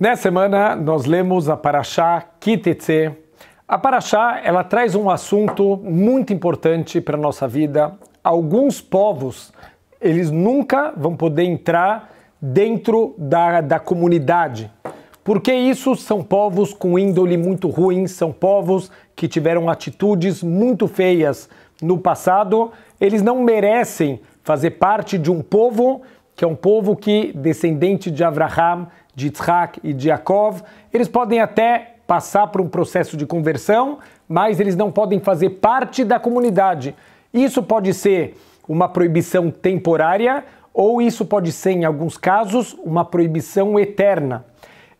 Nessa semana nós lemos a Paraxá Kitetse. A Paraxá ela traz um assunto muito importante para a nossa vida. Alguns povos eles nunca vão poder entrar dentro da, da comunidade. Porque isso são povos com índole muito ruim, são povos que tiveram atitudes muito feias no passado. Eles não merecem fazer parte de um povo que é um povo que, descendente de Avraham, de Yitzhak e de Yaakov, eles podem até passar por um processo de conversão, mas eles não podem fazer parte da comunidade. Isso pode ser uma proibição temporária ou isso pode ser, em alguns casos, uma proibição eterna.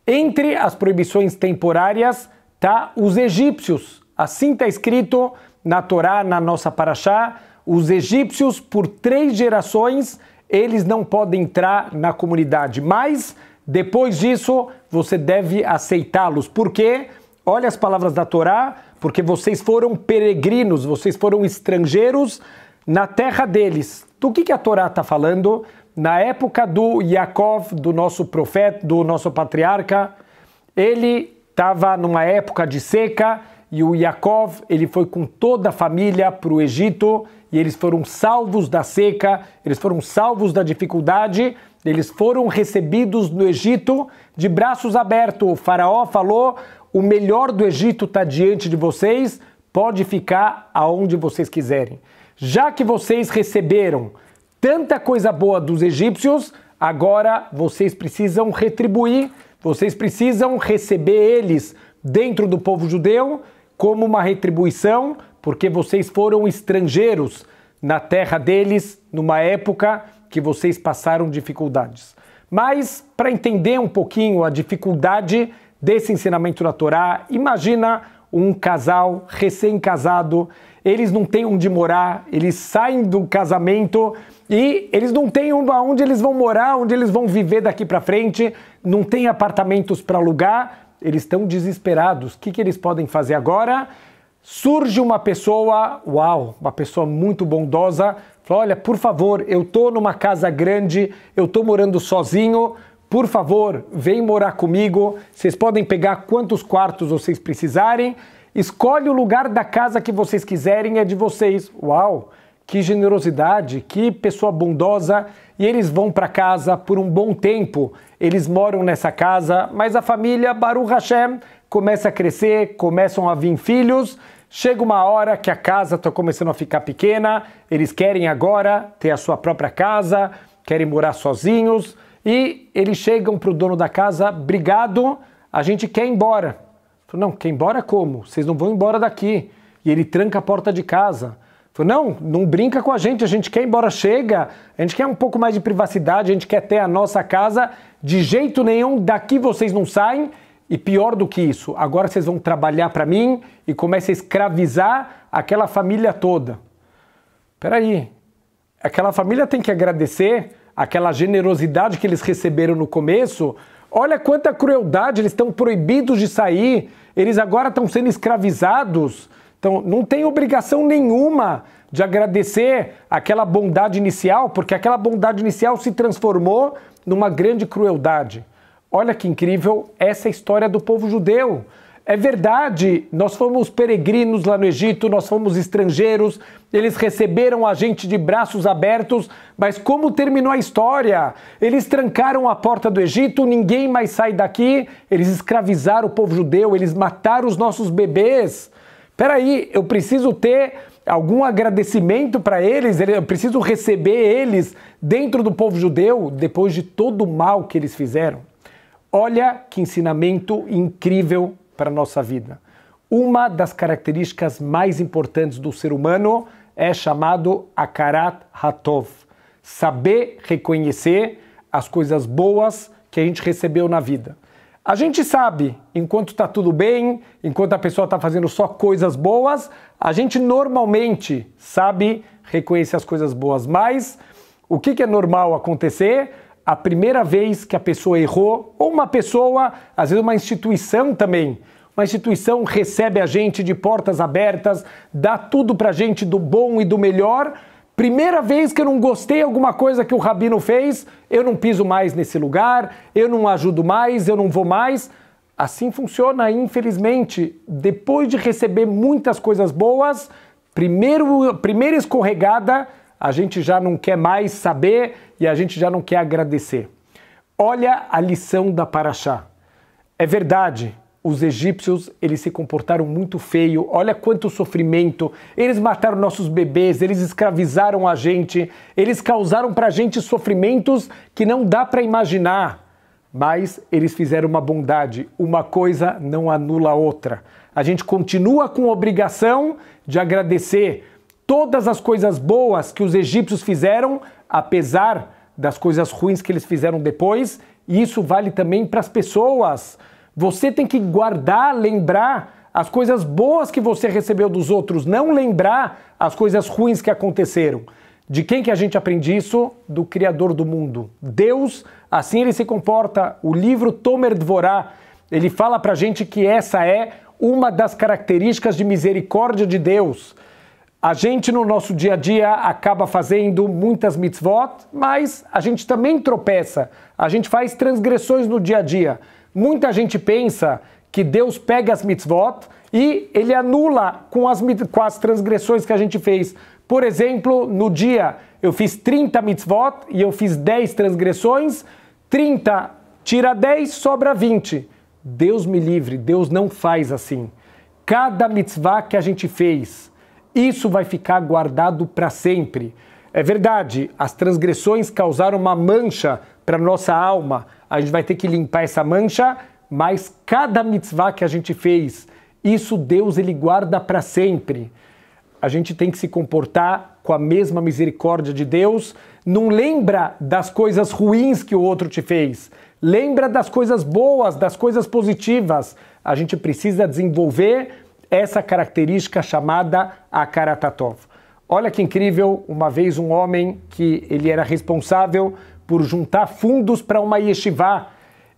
Entre as proibições temporárias está os egípcios. Assim está escrito na Torá, na nossa Paraxá, os egípcios por três gerações eles não podem entrar na comunidade, mas depois disso você deve aceitá-los. Por quê? Olha as palavras da Torá, porque vocês foram peregrinos, vocês foram estrangeiros na terra deles. Do que, que a Torá está falando? Na época do Yaakov, do nosso profeta, do nosso patriarca, ele estava numa época de seca, e o Yaakov, ele foi com toda a família para o Egito e eles foram salvos da seca, eles foram salvos da dificuldade, eles foram recebidos no Egito de braços abertos. O faraó falou: "O melhor do Egito está diante de vocês, pode ficar aonde vocês quiserem. Já que vocês receberam tanta coisa boa dos egípcios, agora vocês precisam retribuir, vocês precisam receber eles dentro do povo judeu como uma retribuição, porque vocês foram estrangeiros na terra deles numa época que vocês passaram dificuldades. Mas para entender um pouquinho a dificuldade desse ensinamento da Torá, imagina um casal recém-casado, eles não têm onde morar, eles saem do casamento e eles não têm onde eles vão morar, onde eles vão viver daqui para frente, não tem apartamentos para alugar, eles estão desesperados. O que, que eles podem fazer agora? Surge uma pessoa, uau, uma pessoa muito bondosa, fala: Olha, por favor, eu tô numa casa grande, eu tô morando sozinho, por favor, vem morar comigo. Vocês podem pegar quantos quartos vocês precisarem. Escolhe o lugar da casa que vocês quiserem, é de vocês. Uau, que generosidade, que pessoa bondosa e eles vão para casa por um bom tempo. Eles moram nessa casa, mas a família Baruch Hashem começa a crescer, começam a vir filhos. Chega uma hora que a casa está começando a ficar pequena, eles querem agora ter a sua própria casa, querem morar sozinhos e eles chegam para o dono da casa, "Obrigado, a gente quer ir embora. não, quer ir embora como? Vocês não vão embora daqui. E ele tranca a porta de casa. Tipo, não, não brinca com a gente, a gente quer ir embora, chega, a gente quer um pouco mais de privacidade, a gente quer ter a nossa casa, de jeito nenhum, daqui vocês não saem, e pior do que isso, agora vocês vão trabalhar para mim e começa a escravizar aquela família toda. Peraí, aquela família tem que agradecer aquela generosidade que eles receberam no começo, Olha quanta crueldade, eles estão proibidos de sair, eles agora estão sendo escravizados. Então, não tem obrigação nenhuma de agradecer aquela bondade inicial, porque aquela bondade inicial se transformou numa grande crueldade. Olha que incrível essa é história do povo judeu. É verdade, nós fomos peregrinos lá no Egito, nós fomos estrangeiros, eles receberam a gente de braços abertos, mas como terminou a história? Eles trancaram a porta do Egito, ninguém mais sai daqui, eles escravizaram o povo judeu, eles mataram os nossos bebês. Espera aí, eu preciso ter algum agradecimento para eles, eu preciso receber eles dentro do povo judeu depois de todo o mal que eles fizeram. Olha que ensinamento incrível para a nossa vida. Uma das características mais importantes do ser humano é chamado Akarat Hatov. Saber reconhecer as coisas boas que a gente recebeu na vida. A gente sabe, enquanto está tudo bem, enquanto a pessoa está fazendo só coisas boas, a gente normalmente sabe reconhecer as coisas boas. Mas o que, que é normal acontecer? A primeira vez que a pessoa errou, ou uma pessoa, às vezes uma instituição também, uma instituição recebe a gente de portas abertas, dá tudo para a gente do bom e do melhor, Primeira vez que eu não gostei alguma coisa que o rabino fez, eu não piso mais nesse lugar, eu não ajudo mais, eu não vou mais. Assim funciona, infelizmente. Depois de receber muitas coisas boas, primeiro, primeira escorregada, a gente já não quer mais saber e a gente já não quer agradecer. Olha a lição da Paraxá. É verdade, os egípcios, eles se comportaram muito feio. Olha quanto sofrimento. Eles mataram nossos bebês, eles escravizaram a gente, eles causaram para a gente sofrimentos que não dá para imaginar. Mas eles fizeram uma bondade. Uma coisa não anula a outra. A gente continua com a obrigação de agradecer todas as coisas boas que os egípcios fizeram, apesar das coisas ruins que eles fizeram depois. E isso vale também para as pessoas. Você tem que guardar, lembrar as coisas boas que você recebeu dos outros, não lembrar as coisas ruins que aconteceram. De quem que a gente aprende isso? Do Criador do mundo. Deus, assim ele se comporta. O livro Tomer Dvorá, ele fala pra gente que essa é uma das características de misericórdia de Deus. A gente no nosso dia a dia acaba fazendo muitas mitzvot, mas a gente também tropeça, a gente faz transgressões no dia a dia. Muita gente pensa que Deus pega as mitzvot e ele anula com as, com as transgressões que a gente fez. Por exemplo, no dia eu fiz 30 mitzvot e eu fiz 10 transgressões, 30 tira 10, sobra 20. Deus me livre, Deus não faz assim. Cada mitzvah que a gente fez, isso vai ficar guardado para sempre. É verdade, as transgressões causaram uma mancha para nossa alma, a gente vai ter que limpar essa mancha, mas cada mitzvah que a gente fez, isso Deus ele guarda para sempre. A gente tem que se comportar com a mesma misericórdia de Deus. Não lembra das coisas ruins que o outro te fez. Lembra das coisas boas, das coisas positivas. A gente precisa desenvolver essa característica chamada Akaratatov. Olha que incrível, uma vez um homem que ele era responsável por juntar fundos para uma yeshivá.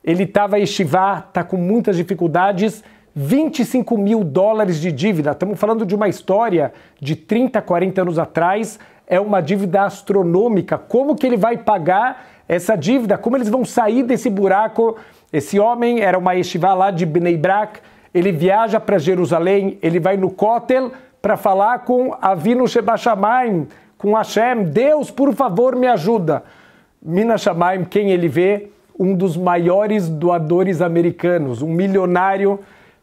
Ele estava yeshivá, está com muitas dificuldades, 25 mil dólares de dívida. Estamos falando de uma história de 30, 40 anos atrás. É uma dívida astronômica. Como que ele vai pagar essa dívida? Como eles vão sair desse buraco? Esse homem era uma yeshivá lá de Bnei Brak. Ele viaja para Jerusalém, ele vai no Kotel para falar com Avinu Shebashamayim, com Hashem. Deus, por favor, me ajuda. Minas Shamaim, quem ele vê? Um dos maiores doadores americanos, um milionário.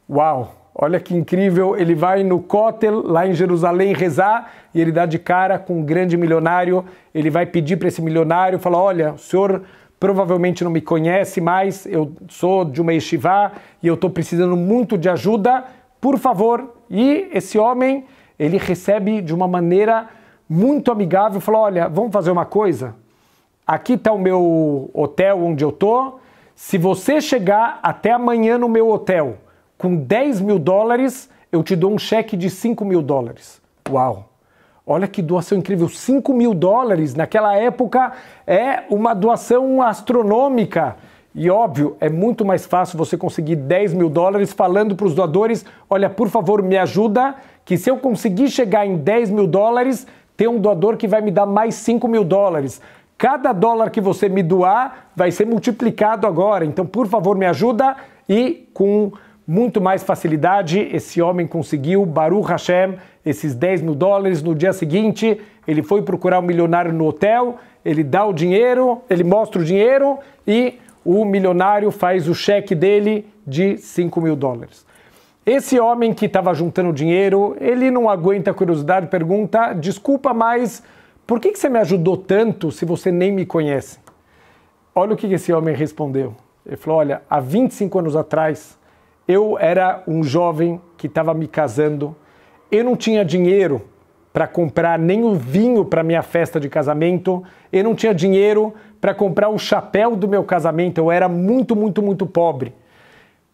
Uau! Olha que incrível, ele vai no Kotel, lá em Jerusalém, rezar e ele dá de cara com um grande milionário. Ele vai pedir para esse milionário, fala: Olha, o senhor provavelmente não me conhece mais, eu sou de uma yeshiva e eu estou precisando muito de ajuda, por favor. E esse homem, ele recebe de uma maneira muito amigável, fala: Olha, vamos fazer uma coisa? aqui está o meu hotel onde eu tô. Se você chegar até amanhã no meu hotel com 10 mil dólares, eu te dou um cheque de 5 mil dólares. Uau! Olha que doação incrível, 5 mil dólares naquela época é uma doação astronômica. E óbvio, é muito mais fácil você conseguir 10 mil dólares falando para os doadores: olha, por favor, me ajuda, que se eu conseguir chegar em 10 mil dólares, tem um doador que vai me dar mais 5 mil dólares. Cada dólar que você me doar vai ser multiplicado agora. Então, por favor, me ajuda e com muito mais facilidade esse homem conseguiu, Baruch Hashem, esses 10 mil dólares. No dia seguinte, ele foi procurar um milionário no hotel, ele dá o dinheiro, ele mostra o dinheiro e o milionário faz o cheque dele de 5 mil dólares. Esse homem que estava juntando dinheiro, ele não aguenta a curiosidade, pergunta: desculpa, mas por que, que você me ajudou tanto se você nem me conhece? Olha o que esse homem respondeu. Ele falou: Olha, há 25 anos atrás, eu era um jovem que estava me casando, eu não tinha dinheiro para comprar nem o vinho para minha festa de casamento, eu não tinha dinheiro para comprar o chapéu do meu casamento, eu era muito, muito, muito pobre. O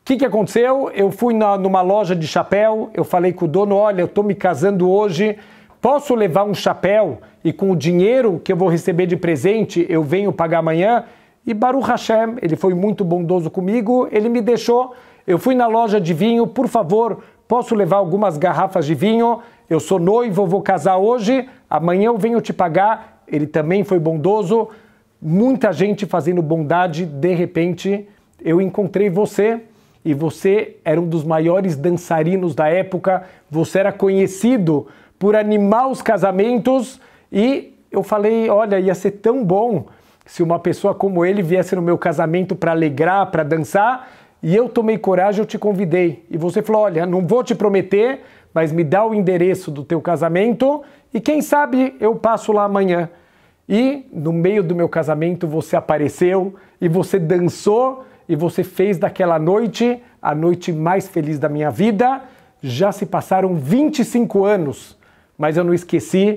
que, que aconteceu? Eu fui na, numa loja de chapéu, eu falei com o dono: olha, eu estou me casando hoje, Posso levar um chapéu e com o dinheiro que eu vou receber de presente eu venho pagar amanhã? E Baruch Hashem, ele foi muito bondoso comigo, ele me deixou. Eu fui na loja de vinho, por favor, posso levar algumas garrafas de vinho? Eu sou noivo, vou casar hoje, amanhã eu venho te pagar. Ele também foi bondoso. Muita gente fazendo bondade, de repente eu encontrei você e você era um dos maiores dançarinos da época, você era conhecido por animar os casamentos e eu falei, olha, ia ser tão bom se uma pessoa como ele viesse no meu casamento para alegrar, para dançar, e eu tomei coragem, eu te convidei. E você falou, olha, não vou te prometer, mas me dá o endereço do teu casamento e quem sabe eu passo lá amanhã. E no meio do meu casamento você apareceu e você dançou e você fez daquela noite a noite mais feliz da minha vida. Já se passaram 25 anos mas eu não esqueci.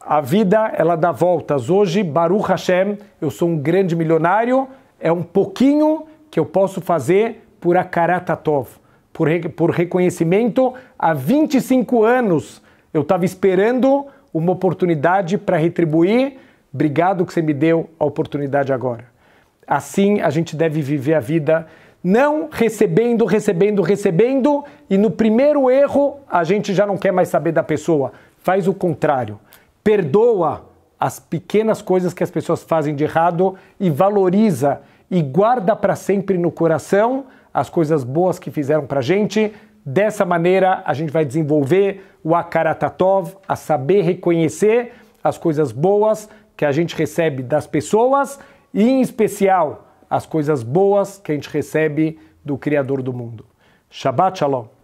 A vida, ela dá voltas. Hoje, Baruch Hashem, eu sou um grande milionário. É um pouquinho que eu posso fazer por Akaratatov, por, re, por reconhecimento. Há 25 anos eu estava esperando uma oportunidade para retribuir. Obrigado que você me deu a oportunidade agora. Assim a gente deve viver a vida não recebendo, recebendo, recebendo, e no primeiro erro a gente já não quer mais saber da pessoa. Faz o contrário. Perdoa as pequenas coisas que as pessoas fazem de errado e valoriza e guarda para sempre no coração as coisas boas que fizeram para a gente. Dessa maneira, a gente vai desenvolver o Akaratatov, a saber reconhecer as coisas boas que a gente recebe das pessoas e, em especial, as coisas boas que a gente recebe do Criador do mundo. Shabbat Shalom.